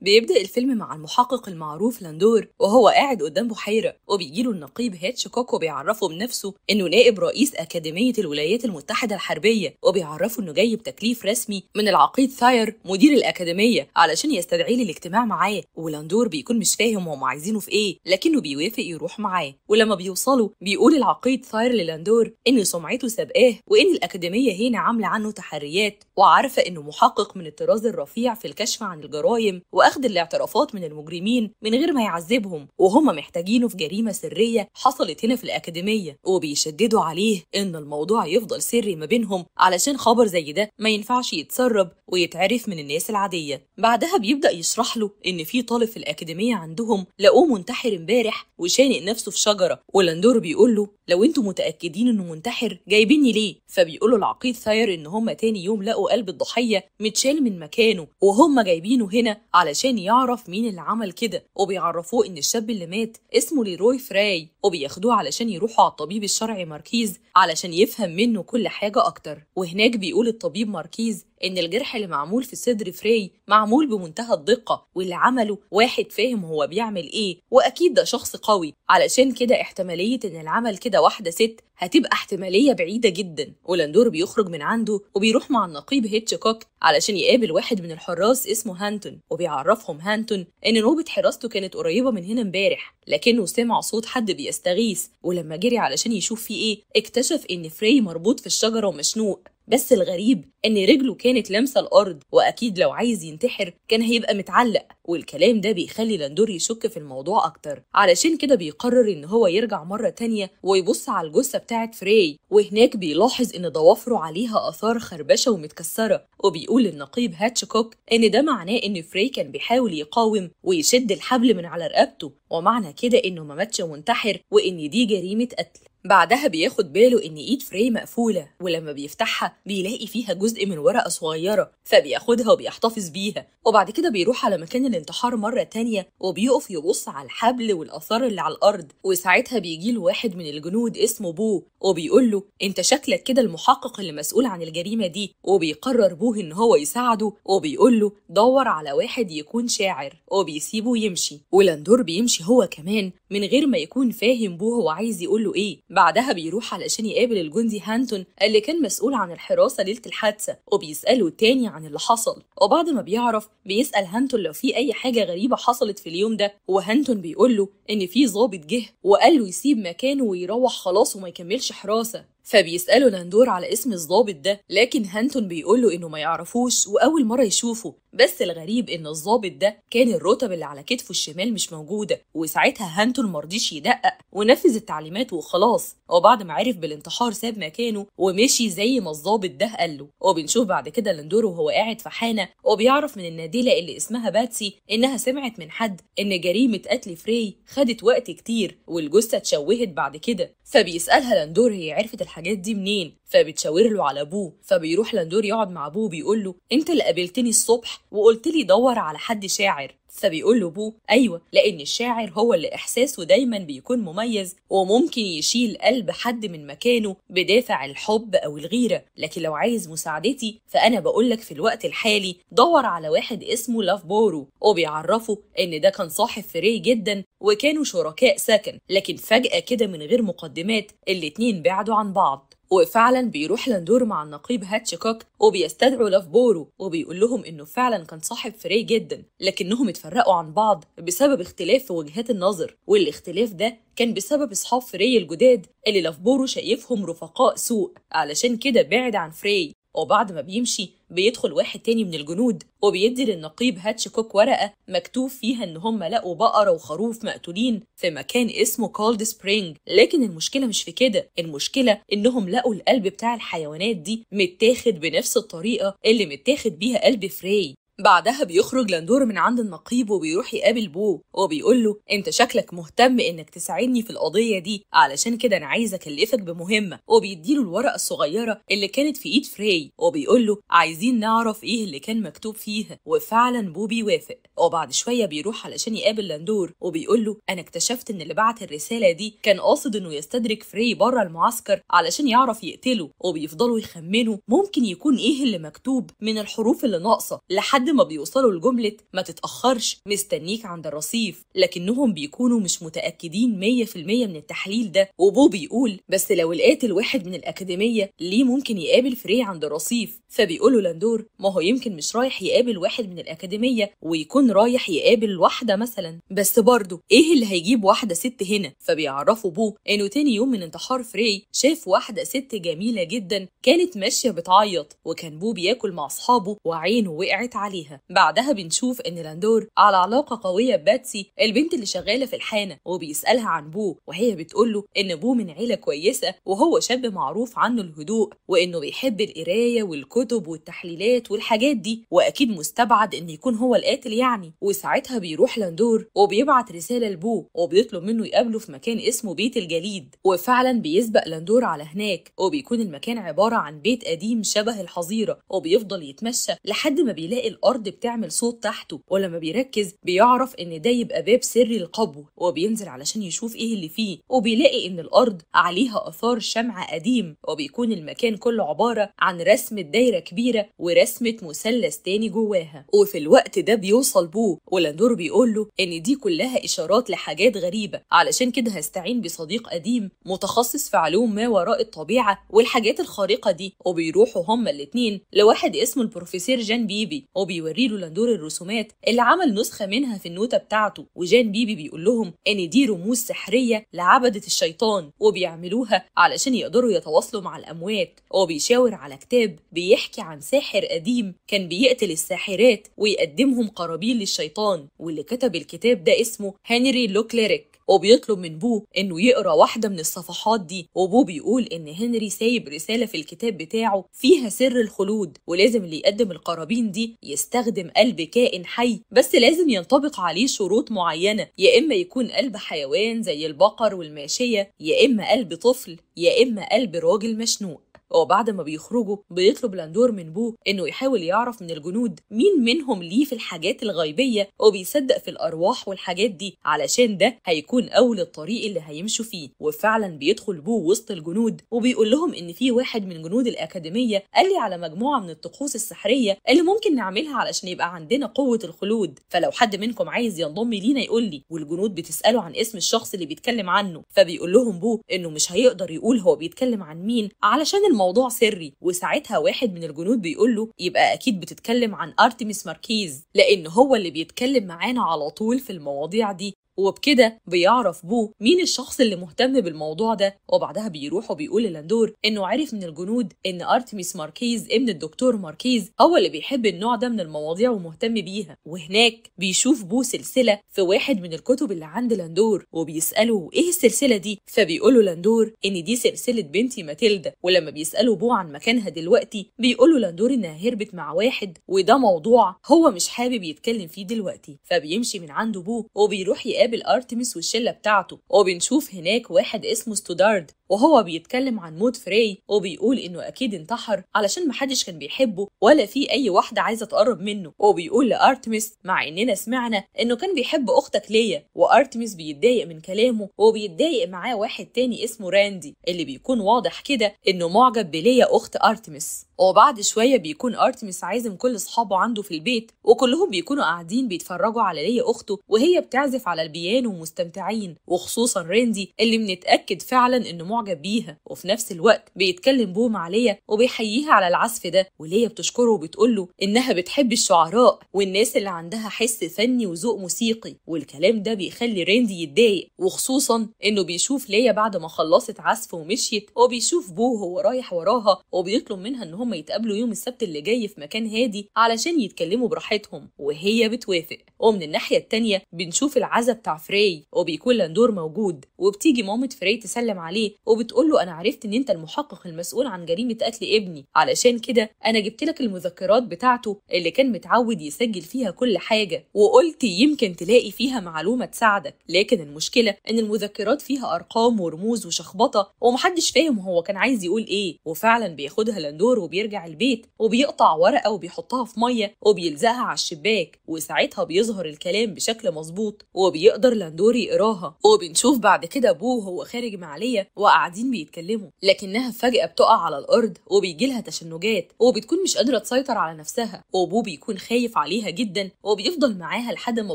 بيبدأ الفيلم مع المحقق المعروف لاندور وهو قاعد قدام بحيرة وبيجيله النقيب هيتشكوك وبيعرفه بنفسه إنه نائب رئيس أكاديمية الولايات المتحدة الحربية وبيعرفه إنه جاي بتكليف رسمي من العقيد ثاير مدير الأكاديمية علشان يستدعيه للاجتماع معاه ولاندور بيكون مش فاهم هم عايزينه في إيه لكنه بيوافق يروح معاه ولما بيوصلوا بيقول العقيد ثاير للاندور إن سمعته سابقاه وإن الأكاديمية هنا عاملة عنه تحريات وعارفة إنه محقق من الطراز الرفيع في الكشف عن الجرائم واخد الاعترافات من المجرمين من غير ما يعذبهم وهم محتاجينه في جريمه سريه حصلت هنا في الاكاديميه وبيشددوا عليه ان الموضوع يفضل سري ما بينهم علشان خبر زي ده ما ينفعش يتسرب ويتعرف من الناس العاديه بعدها بيبدا يشرح له ان في طالب في الاكاديميه عندهم لقوه منتحر امبارح وشانق نفسه في شجره ولاندور بيقول له لو انتوا متاكدين انه منتحر جايبيني ليه فبيقول له العقيد ثاير ان هم تاني يوم لقوا قلب الضحيه متشال من مكانه وهم جايبينه هنا علشان علشان يعرف مين اللي عمل كده وبيعرفوه ان الشاب اللي مات اسمه ليروي فراي وبياخدوه علشان يروحوا على الطبيب الشرعي ماركيز علشان يفهم منه كل حاجة أكتر وهناك بيقول الطبيب ماركيز إن الجرح اللي معمول في صدر فراي معمول بمنتهى الدقة واللي عمله واحد فاهم هو بيعمل إيه وأكيد ده شخص قوي علشان كده احتمالية إن العمل كده واحدة ست هتبقى احتماليه بعيده جدا اولاندور بيخرج من عنده وبيروح مع النقيب هيتشكوك علشان يقابل واحد من الحراس اسمه هانتون وبيعرفهم هانتون ان نوبه حراسته كانت قريبه من هنا امبارح لكنه سمع صوت حد بيستغيث ولما جري علشان يشوف فيه ايه اكتشف ان فري مربوط في الشجره ومشنوق بس الغريب ان رجله كانت لامسه الارض واكيد لو عايز ينتحر كان هيبقى متعلق والكلام ده بيخلي لندور يشك في الموضوع اكتر علشان كده بيقرر ان هو يرجع مره تانية ويبص على الجثه بتاعه فري وهناك بيلاحظ ان ضوافره عليها اثار خربشه ومتكسره وبيقول النقيب هاتشكوك ان ده معناه ان فري كان بيحاول يقاوم ويشد الحبل من على رقبته ومعنى كده انه ما ماتش منتحر وان دي جريمه قتل بعدها بياخد باله ان ايد فري مقفوله ولما بيفتحها بيلاقي فيها جزء من ورقه صغيره فبياخدها وبيحتفظ بيها وبعد كده بيروح على مكان الانتحار مره تانية وبيقف يبص على الحبل والاثار اللي على الارض وساعتها بيجي له واحد من الجنود اسمه بو وبيقول له انت شكلك كده المحقق اللي مسؤول عن الجريمه دي وبيقرر بوه ان هو يساعده وبيقول له دور على واحد يكون شاعر وبيسيبه يمشي ولاندور بيمشي هو كمان من غير ما يكون فاهم بوه هو عايز يقول له ايه بعدها بيروح علشان يقابل الجندي هانتون اللي كان مسؤول عن الحراسة ليلة الحادثة وبيسأله تاني عن اللي حصل وبعد ما بيعرف بيسأل هانتون لو في أي حاجة غريبة حصلت في اليوم ده وهانتون بيقول له إن في ظابط جه وقال له يسيب مكانه ويروح خلاص وما يكملش حراسة فبيسأله لاندور على اسم الظابط ده لكن هانتون بيقول له إنه ما يعرفوش وأول مرة يشوفه بس الغريب إن الظابط ده كان الرتب اللي على كتفه الشمال مش موجودة وساعتها هانتون مرضيش يدقق ونفذ التعليمات وخلاص وبعد ما عرف بالانتحار ساب مكانه ومشي زي ما الظابط ده قال له وبنشوف بعد كده لاندور وهو قاعد في حانة وبيعرف من النادلة اللي اسمها باتسي إنها سمعت من حد إن جريمة قتل فري خدت وقت كتير والجثة اتشوهت بعد كده فبيسألها لاندور هي عرفت الحاجة الحاجات دي منين فبتشاور له على ابوه فبيروح لندور يقعد مع ابوه بيقول له انت اللي قابلتني الصبح وقلت لي دور على حد شاعر فبيقول له ابوه ايوه لان الشاعر هو اللي احساسه دايما بيكون مميز وممكن يشيل قلب حد من مكانه بدافع الحب او الغيره لكن لو عايز مساعدتي فانا لك في الوقت الحالي دور على واحد اسمه لاف بورو وبيعرفه ان ده كان صاحب فري جدا وكانوا شركاء سكن لكن فجاه كده من غير مقدمات الاتنين بعدوا عن بعض وفعلا بيروح لندور مع النقيب هاتشكوك وبيستدعوا لافبورو وبيقول لهم انه فعلا كان صاحب فري جدا لكنهم اتفرقوا عن بعض بسبب اختلاف في وجهات النظر والاختلاف ده كان بسبب اصحاب فري الجداد اللي لافبورو شايفهم رفقاء سوء علشان كده بعد عن فري وبعد ما بيمشي بيدخل واحد تاني من الجنود وبيدي للنقيب هاتشكوك ورقة مكتوب فيها إن هم لقوا بقرة وخروف مقتولين في مكان اسمه كولد سبرينج لكن المشكلة مش في كده المشكلة إنهم لقوا القلب بتاع الحيوانات دي متاخد بنفس الطريقة اللي متاخد بيها قلب فري بعدها بيخرج لندور من عند النقيب وبيروح يقابل بو وبيقول له انت شكلك مهتم انك تساعدني في القضيه دي علشان كده انا عايز اكلفك بمهمه وبيديله الورقه الصغيره اللي كانت في ايد فري وبيقول له عايزين نعرف ايه اللي كان مكتوب فيها وفعلا بو بيوافق وبعد شويه بيروح علشان يقابل لندور وبيقول له انا اكتشفت ان اللي بعت الرساله دي كان قاصد انه يستدرك فري بره المعسكر علشان يعرف يقتله وبيفضلوا يخمنوا ممكن يكون ايه اللي مكتوب من الحروف اللي ناقصه لحد لحد ما بيوصلوا لجملة ما تتأخرش مستنيك عند الرصيف لكنهم بيكونوا مش متأكدين 100% من التحليل ده وبو بيقول بس لو القاتل واحد من الأكاديمية ليه ممكن يقابل فري عند الرصيف فبيقولوا لاندور ما هو يمكن مش رايح يقابل واحد من الأكاديمية ويكون رايح يقابل واحدة مثلا بس برضه إيه اللي هيجيب واحدة ست هنا فبيعرفوا بو إنه تاني يوم من انتحار فري شاف واحدة ست جميلة جدا كانت ماشية بتعيط وكان بو بياكل مع أصحابه وعينه وقعت عليه عليها بعدها بنشوف ان لاندور على علاقه قويه بباتسي البنت اللي شغاله في الحانه وبيسالها عن بو وهي بتقول له ان بو من عيله كويسه وهو شاب معروف عنه الهدوء وانه بيحب القرايه والكتب والتحليلات والحاجات دي واكيد مستبعد ان يكون هو القاتل يعني وساعتها بيروح لاندور وبيبعت رساله لبو وبيطلب منه يقابله في مكان اسمه بيت الجليد وفعلا بيسبق لاندور على هناك وبيكون المكان عباره عن بيت قديم شبه الحظيره وبيفضل يتمشى لحد ما بيلاقي الارض الارض بتعمل صوت تحته ولما بيركز بيعرف ان ده يبقى باب سري لقبو وبينزل علشان يشوف ايه اللي فيه وبيلاقي ان الارض عليها اثار شمع قديم وبيكون المكان كله عباره عن رسمه دايره كبيره ورسمه مثلث تاني جواها وفي الوقت ده بيوصل بوه ولاندور بيقول له ان دي كلها اشارات لحاجات غريبه علشان كده هستعين بصديق قديم متخصص في علوم ما وراء الطبيعه والحاجات الخارقه دي وبيروحوا هما الاتنين لواحد اسمه البروفيسور جان بيبي وبي بيوري له لاندور الرسومات اللي عمل نسخه منها في النوته بتاعته وجان بيبي بيقول لهم ان دي رموز سحريه لعبده الشيطان وبيعملوها علشان يقدروا يتواصلوا مع الاموات وبيشاور على كتاب بيحكي عن ساحر قديم كان بيقتل الساحرات ويقدمهم قرابين للشيطان واللي كتب الكتاب ده اسمه هنري لوكليريك وبيطلب من بو انه يقرا واحده من الصفحات دي وبو بيقول ان هنري سايب رساله في الكتاب بتاعه فيها سر الخلود ولازم اللي يقدم القرابين دي يستخدم قلب كائن حي بس لازم ينطبق عليه شروط معينه يا اما يكون قلب حيوان زي البقر والماشيه يا اما قلب طفل يا اما قلب راجل مشنوق وبعد ما بيخرجوا بيطلب لاندور من بو انه يحاول يعرف من الجنود مين منهم ليه في الحاجات الغيبيه وبيصدق في الارواح والحاجات دي علشان ده هيكون اول الطريق اللي هيمشوا فيه وفعلا بيدخل بو وسط الجنود وبيقول لهم ان في واحد من جنود الاكاديميه قال لي على مجموعه من الطقوس السحريه اللي ممكن نعملها علشان يبقى عندنا قوه الخلود فلو حد منكم عايز ينضم لينا يقول لي والجنود بتساله عن اسم الشخص اللي بيتكلم عنه فبيقول لهم بو انه مش هيقدر يقول هو بيتكلم عن مين علشان الموضوع سري وساعتها واحد من الجنود بيقول له يبقى اكيد بتتكلم عن ارتميس ماركيز لان هو اللي بيتكلم معانا على طول في المواضيع دي وبكده بيعرف بو مين الشخص اللي مهتم بالموضوع ده وبعدها بيروح وبيقول للاندور انه عرف من الجنود ان ارتميس ماركيز ابن الدكتور ماركيز هو اللي بيحب النوع ده من المواضيع ومهتم بيها وهناك بيشوف بو سلسله في واحد من الكتب اللي عند لاندور وبيساله ايه السلسله دي فبيقوله لاندور ان دي سلسله بنتي ماتيلدا ولما بيساله بو عن مكانها دلوقتي بيقوله لاندور انها هربت مع واحد وده موضوع هو مش حابب يتكلم فيه دلوقتي فبيمشي من عنده بو وبيروح يقابل بيقابل ارتمس والشله بتاعته وبنشوف هناك واحد اسمه ستودارد وهو بيتكلم عن موت فري وبيقول انه اكيد انتحر علشان محدش كان بيحبه ولا في اي واحده عايزه تقرب منه وبيقول لارتمس مع اننا سمعنا انه كان بيحب اختك ليا وارتمس بيتضايق من كلامه وبيتضايق معاه واحد تاني اسمه راندي اللي بيكون واضح كده انه معجب بليا اخت ارتمس وبعد شوية بيكون أرتمس عازم كل أصحابه عنده في البيت وكلهم بيكونوا قاعدين بيتفرجوا على ليا أخته وهي بتعزف على البيانو ومستمتعين وخصوصا راندي اللي بنتأكد فعلا إنه معجب بيها وفي نفس الوقت بيتكلم بوم عليا وبيحييها على العزف ده وليا بتشكره وبتقول له انها بتحب الشعراء والناس اللي عندها حس فني وذوق موسيقي والكلام ده بيخلي ريندي يتضايق وخصوصا انه بيشوف ليا بعد ما خلصت عزف ومشيت وبيشوف بوه هو رايح وراها وبيطلب منها ان هم يتقابلوا يوم السبت اللي جاي في مكان هادي علشان يتكلموا براحتهم وهي بتوافق ومن الناحيه التانيه بنشوف العزا بتاع فري وبيكون لندور موجود وبتيجي مامة فري تسلم عليه وبتقول له انا عرفت ان انت المحقق المسؤول عن جريمه قتل ابني علشان كده انا جبت لك المذكرات بتاعته اللي كان متعود يسجل فيها كل حاجه وقلت يمكن تلاقي فيها معلومه تساعدك لكن المشكله ان المذكرات فيها ارقام ورموز وشخبطه ومحدش فاهم هو كان عايز يقول ايه وفعلا بياخدها لندور وبيرجع البيت وبيقطع ورقه وبيحطها في ميه وبيلزقها على الشباك وساعتها بيظهر الكلام بشكل مظبوط وبيقدر لندور يقراها وبنشوف بعد كده ابوه هو خارج مع ليا قاعدين بيتكلموا لكنها فجأة بتقع على الأرض وبيجيلها تشنجات وبتكون مش قادرة تسيطر على نفسها وأبوه بيكون خايف عليها جدا وبيفضل معاها لحد ما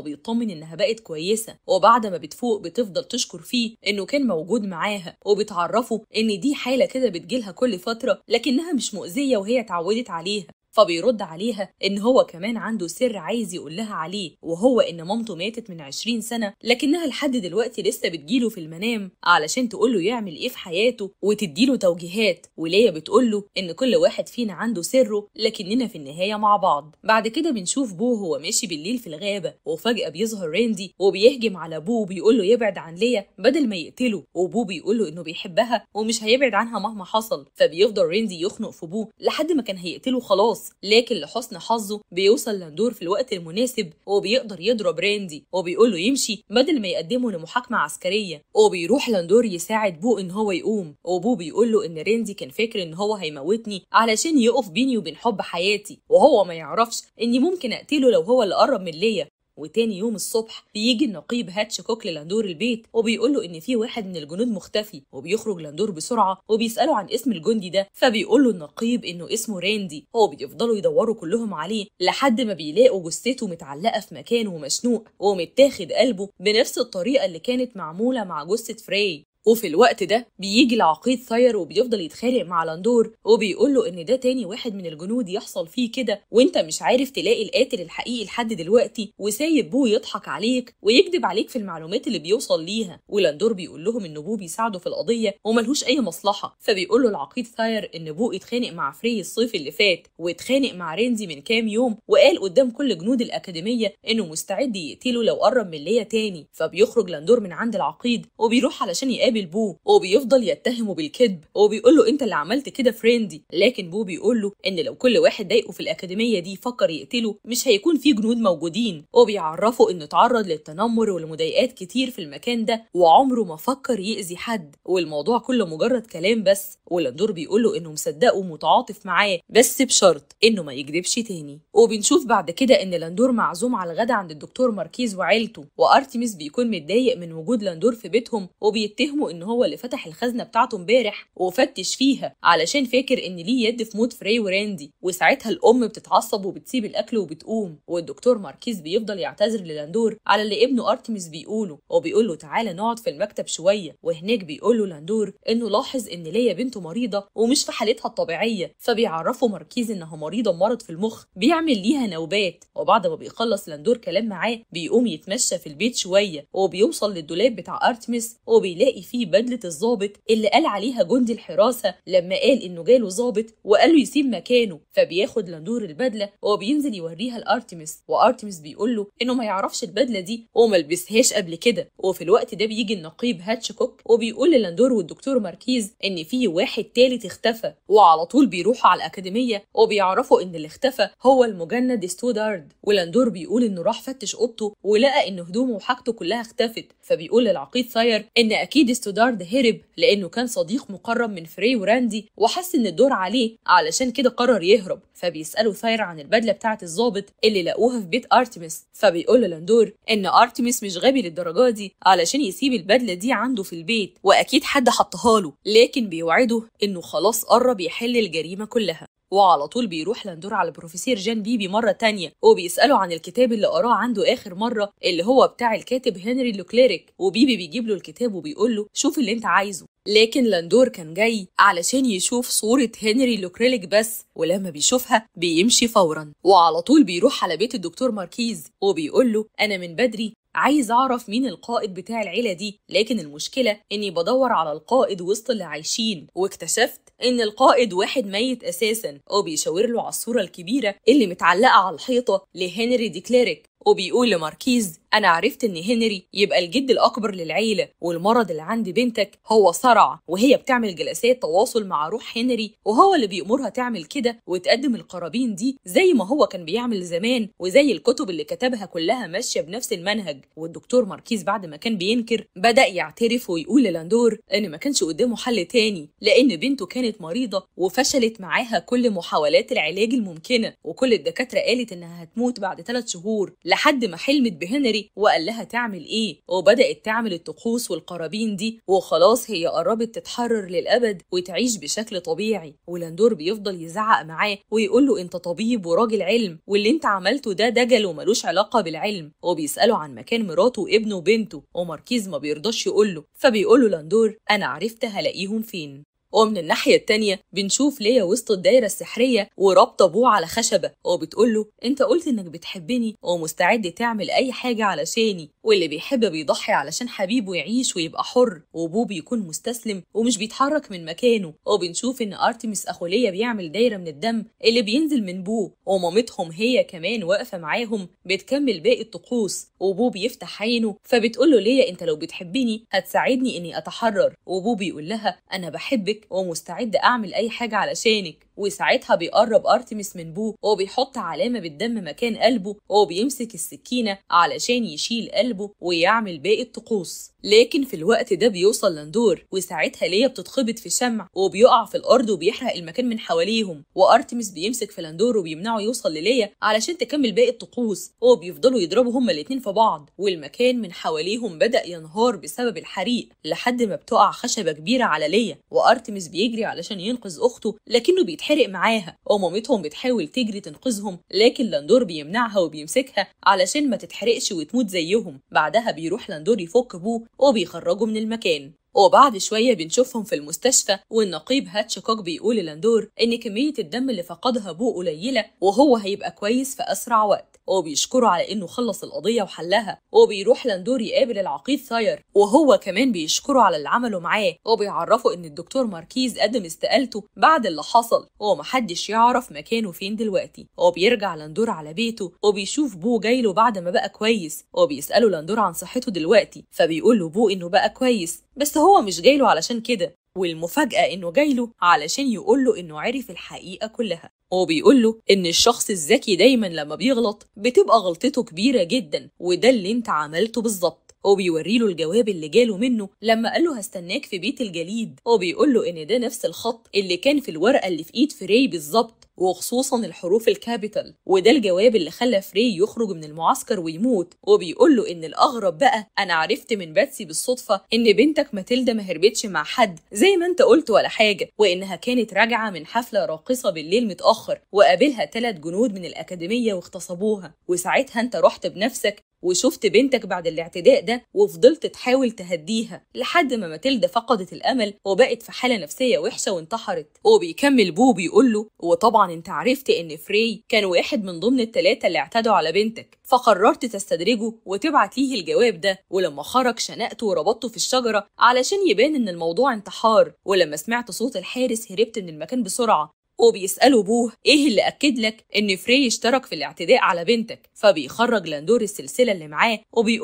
بيطمن إنها بقت كويسة وبعد ما بتفوق بتفضل تشكر فيه إنه كان موجود معاها وبتعرفه إن دي حالة كده بتجيلها كل فترة لكنها مش مؤذية وهي اتعودت عليها فبيرد عليها إن هو كمان عنده سر عايز يقول لها عليه وهو إن مامته ماتت من 20 سنة لكنها لحد دلوقتي لسه بتجيله في المنام علشان تقول له يعمل إيه في حياته وتديله توجيهات وليا بتقول له إن كل واحد فينا عنده سره لكننا في النهاية مع بعض بعد كده بنشوف بو هو ماشي بالليل في الغابة وفجأة بيظهر راندي وبيهجم على بو بيقول له يبعد عن ليا بدل ما يقتله وبو بيقول له إنه بيحبها ومش هيبعد عنها مهما حصل فبيفضل راندي يخنق في بو لحد ما كان هيقتله خلاص الخاص لكن لحسن حظه بيوصل لاندور في الوقت المناسب وبيقدر يضرب راندي وبيقول له يمشي بدل ما يقدمه لمحاكمه عسكريه وبيروح لندور يساعد بو ان هو يقوم وبو بيقول له ان راندي كان فاكر ان هو هيموتني علشان يقف بيني وبين حب حياتي وهو ما يعرفش اني ممكن اقتله لو هو اللي قرب من ليا وتاني يوم الصبح بيجي النقيب هاتشكوك للاندور البيت وبيقول له ان في واحد من الجنود مختفي وبيخرج لاندور بسرعه وبيساله عن اسم الجندي ده فبيقول له النقيب انه اسمه راندي هو بيفضلوا يدوروا كلهم عليه لحد ما بيلاقوا جثته متعلقه في مكان ومشنوق ومتاخد قلبه بنفس الطريقه اللي كانت معموله مع جثه فري وفي الوقت ده بيجي العقيد ثاير وبيفضل يتخانق مع لاندور وبيقول له ان ده تاني واحد من الجنود يحصل فيه كده وانت مش عارف تلاقي القاتل الحقيقي لحد دلوقتي وسايب بو يضحك عليك ويكذب عليك في المعلومات اللي بيوصل ليها ولاندور بيقول لهم ان بو بيساعده في القضيه وملهوش اي مصلحه فبيقول له العقيد ثاير ان بو اتخانق مع فري الصيف اللي فات واتخانق مع رينزي من كام يوم وقال قدام كل جنود الاكاديميه انه مستعد يقتله لو قرب من ليا تاني فبيخرج لاندور من عند العقيد وبيروح علشان يقابل بيقابل بو وبيفضل يتهمه بالكذب وبيقول له انت اللي عملت كده فريندي لكن بو بيقول له ان لو كل واحد ضايقه في الاكاديميه دي فكر يقتله مش هيكون في جنود موجودين وبيعرفه انه اتعرض للتنمر والمضايقات كتير في المكان ده وعمره ما فكر يأذي حد والموضوع كله مجرد كلام بس ولاندور بيقول له انه مصدقه ومتعاطف معاه بس بشرط انه ما يكذبش تاني وبنشوف بعد كده ان لاندور معزوم على الغدا عند الدكتور ماركيز وعيلته وارتيميس بيكون متضايق من وجود لاندور في بيتهم وبيتهمه همه ان هو اللي فتح الخزنه بتاعته امبارح وفتش فيها علشان فاكر ان ليه يد في موت فري وراندي وساعتها الام بتتعصب وبتسيب الاكل وبتقوم والدكتور ماركيز بيفضل يعتذر للاندور على اللي ابنه ارتمس بيقوله وبيقول له تعالى نقعد في المكتب شويه وهناك بيقول له لاندور انه لاحظ ان ليا بنته مريضه ومش في حالتها الطبيعيه فبيعرفه ماركيز انها مريضه مرض في المخ بيعمل ليها نوبات وبعد ما بيخلص لاندور كلام معاه بيقوم يتمشى في البيت شويه وبيوصل للدولاب بتاع ارتمس وبيلاقي فيه بدله الظابط اللي قال عليها جندي الحراسه لما قال انه جاله ظابط وقال له يسيب مكانه فبياخد لندور البدله وبينزل يوريها لارتمس وارتمس بيقول له انه ما يعرفش البدله دي وما لبسهاش قبل كده وفي الوقت ده بيجي النقيب هاتشكوك وبيقول للاندور والدكتور ماركيز ان في واحد تالت اختفى وعلى طول بيروحوا على الاكاديميه وبيعرفوا ان اللي اختفى هو المجند ستودارد ولاندور بيقول انه راح فتش اوضته ولقى ان هدومه وحاجته كلها اختفت فبيقول للعقيد ساير ان اكيد ستودارد هرب لأنه كان صديق مقرب من فري وراندي وحس إن الدور عليه علشان كده قرر يهرب فبيسأله ثاير عن البدلة بتاعة الظابط اللي لاقوها في بيت أرتميس فبيقول لاندور إن أرتميس مش غبي للدرجة دي علشان يسيب البدلة دي عنده في البيت وأكيد حد حطها له لكن بيوعده إنه خلاص قرب يحل الجريمة كلها وعلى طول بيروح لندور على البروفيسور جان بيبي مرة تانية وبيسأله عن الكتاب اللي قراه عنده آخر مرة اللي هو بتاع الكاتب هنري لوكليريك وبيبي بيجيب له الكتاب وبيقول له شوف اللي انت عايزه لكن لندور كان جاي علشان يشوف صورة هنري لوكريليك بس ولما بيشوفها بيمشي فورا وعلى طول بيروح على بيت الدكتور ماركيز وبيقول له أنا من بدري عايز اعرف مين القائد بتاع العيله دي لكن المشكله اني بدور على القائد وسط اللي عايشين واكتشفت ان القائد واحد ميت اساسا وبيشاور له على الصوره الكبيره اللي متعلقه على الحيطه لهنري دي كليرك وبيقول لماركيز أنا عرفت إن هنري يبقى الجد الأكبر للعيلة والمرض اللي عند بنتك هو صرع وهي بتعمل جلسات تواصل مع روح هنري وهو اللي بيأمرها تعمل كده وتقدم القرابين دي زي ما هو كان بيعمل زمان وزي الكتب اللي كتبها كلها ماشية بنفس المنهج والدكتور ماركيز بعد ما كان بينكر بدأ يعترف ويقول للاندور إن ما كانش قدامه حل تاني لأن بنته كانت مريضة وفشلت معاها كل محاولات العلاج الممكنة وكل الدكاترة قالت إنها هتموت بعد ثلاث شهور لحد ما حلمت بهنري وقال لها تعمل ايه وبدأت تعمل الطقوس والقرابين دي وخلاص هي قربت تتحرر للأبد وتعيش بشكل طبيعي ولاندور بيفضل يزعق معاه ويقول له انت طبيب وراجل علم واللي انت عملته ده دجل وملوش علاقة بالعلم وبيسأله عن مكان مراته وابنه وبنته وماركيز ما بيرضاش يقول له فبيقول له لاندور انا عرفت هلاقيهم فين ومن الناحية التانية بنشوف ليا وسط الدايرة السحرية ورابطة أبوه على خشبة وبتقول له أنت قلت إنك بتحبني ومستعد تعمل أي حاجة علشاني واللي بيحب بيضحي علشان حبيبه يعيش ويبقى حر وابوه بيكون مستسلم ومش بيتحرك من مكانه وبنشوف ان ارتمس اخوليه بيعمل دايره من الدم اللي بينزل من بوه ومامتهم هي كمان واقفه معاهم بتكمل باقي الطقوس وبوه بيفتح عينه فبتقول له ليا انت لو بتحبني هتساعدني اني اتحرر وبوه بيقول لها انا بحبك ومستعد اعمل اي حاجه علشانك وساعتها بيقرب ارتمس من بوه وبيحط علامه بالدم مكان قلبه وبيمسك السكينه علشان يشيل قلبه ويعمل باقي الطقوس لكن في الوقت ده بيوصل لندور وساعتها ليا بتتخبط في شمع وبيقع في الارض وبيحرق المكان من حواليهم وارتمس بيمسك في لندور وبيمنعه يوصل لليا علشان تكمل باقي الطقوس وبيفضلوا يضربوا هما الاتنين في بعض والمكان من حواليهم بدا ينهار بسبب الحريق لحد ما بتقع خشبه كبيره على ليا وارتمس بيجري علشان ينقذ اخته لكنه بيت بتتحرق معاها ومامتهم بتحاول تجري تنقذهم لكن لاندور بيمنعها وبيمسكها علشان ما تتحرقش وتموت زيهم بعدها بيروح لاندور يفك ابوه وبيخرجه من المكان وبعد شوية بنشوفهم في المستشفى والنقيب هاتشكوك بيقول لاندور إن كمية الدم اللي فقدها أبوه قليلة وهو هيبقى كويس في أسرع وقت هو بيشكره على انه خلص القضيه وحلها وبيروح بيروح لندور يقابل العقيد ثاير وهو كمان بيشكره على اللي عمله معاه وبيعرفه بيعرفه ان الدكتور ماركيز قدم استقالته بعد اللي حصل ومحدش محدش يعرف مكانه فين دلوقتي هو بيرجع لندور على بيته وبيشوف بو جايله بعد ما بقى كويس وبيسأله بيساله لندور عن صحته دلوقتي فبيقول له بو انه بقى كويس بس هو مش جايله علشان كده والمفاجأة إنه جايله علشان يقوله إنه عرف الحقيقة كلها وبيقول له إن الشخص الذكي دايما لما بيغلط بتبقى غلطته كبيرة جدا وده اللي أنت عملته بالظبط وبيوري له الجواب اللي جاله منه لما قال له هستناك في بيت الجليد وبيقول له ان ده نفس الخط اللي كان في الورقه اللي في ايد فري بالظبط وخصوصا الحروف الكابيتال وده الجواب اللي خلى فري يخرج من المعسكر ويموت وبيقول له ان الاغرب بقى انا عرفت من باتسي بالصدفه ان بنتك ماتيلدا ما هربتش مع حد زي ما انت قلت ولا حاجه وانها كانت راجعه من حفله راقصه بالليل متاخر وقابلها ثلاث جنود من الاكاديميه واغتصبوها وساعتها انت رحت بنفسك وشفت بنتك بعد الاعتداء ده وفضلت تحاول تهديها لحد ما ماتيلدا فقدت الامل وبقت في حاله نفسيه وحشه وانتحرت وبيكمل بو بيقول له وطبعا انت عرفت ان فري كان واحد من ضمن الثلاثه اللي اعتدوا على بنتك فقررت تستدرجه وتبعت ليه الجواب ده ولما خرج شنقته وربطته في الشجره علشان يبان ان الموضوع انتحار ولما سمعت صوت الحارس هربت من المكان بسرعه وبيسألوا أبوه إيه اللي أكد لك إن فري اشترك في الاعتداء على بنتك فبيخرج لاندور السلسلة اللي معاه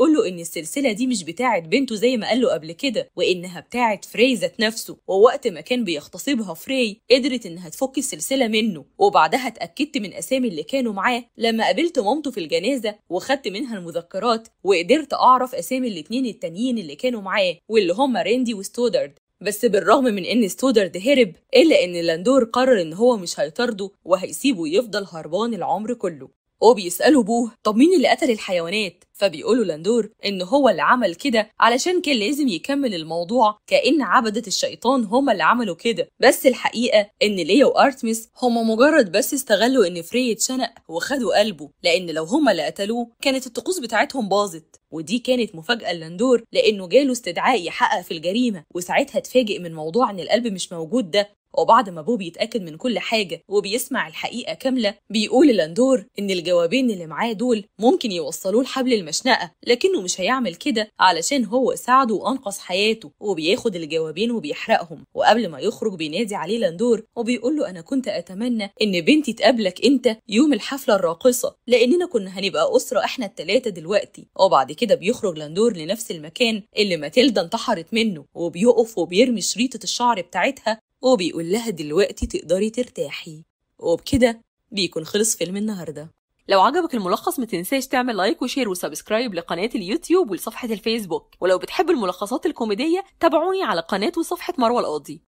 له إن السلسلة دي مش بتاعة بنته زي ما قاله قبل كده وإنها بتاعة فري ذات نفسه ووقت ما كان بيغتصبها فري قدرت إنها تفك السلسلة منه وبعدها اتأكدت من أسامي اللي كانوا معاه لما قابلت مامته في الجنازة وخدت منها المذكرات وقدرت أعرف أسامي الاتنين التانيين اللي كانوا معاه واللي هما ريندي وستودارد بس بالرغم من ان ستودرد هرب الا ان لاندور قرر ان هو مش هيطارده وهيسيبه يفضل هربان العمر كله وبيسألوا أبوه طب مين اللي قتل الحيوانات فبيقولوا لاندور ان هو اللي عمل كده علشان كان لازم يكمل الموضوع كأن عبدة الشيطان هما اللي عملوا كده بس الحقيقة ان ليا وارتمس هما مجرد بس استغلوا ان فري اتشنق وخدوا قلبه لان لو هما اللي قتلوه كانت الطقوس بتاعتهم باظت ودي كانت مفاجأة لاندور لأنه جاله استدعاء يحقق في الجريمة وساعتها اتفاجئ من موضوع إن القلب مش موجود ده وبعد ما بوبي يتأكد من كل حاجة وبيسمع الحقيقة كاملة بيقول لاندور إن الجوابين اللي معاه دول ممكن يوصلوه لحبل المشنقة لكنه مش هيعمل كده علشان هو ساعده وأنقذ حياته وبياخد الجوابين وبيحرقهم وقبل ما يخرج بينادي عليه لاندور وبيقول له أنا كنت أتمنى إن بنتي تقابلك أنت يوم الحفلة الراقصة لأننا كنا هنبقى أسرة إحنا التلاتة دلوقتي وبعد كده بيخرج لاندور لنفس المكان اللي ماتيلدا انتحرت منه وبيقف وبيرمي شريطة الشعر بتاعتها وبيقول لها دلوقتي تقدري ترتاحي وبكده بيكون خلص فيلم النهارده لو عجبك الملخص ما تنساش تعمل لايك وشير وسبسكرايب لقناة اليوتيوب ولصفحة الفيسبوك ولو بتحب الملخصات الكوميدية تابعوني على قناة وصفحة مروة القاضي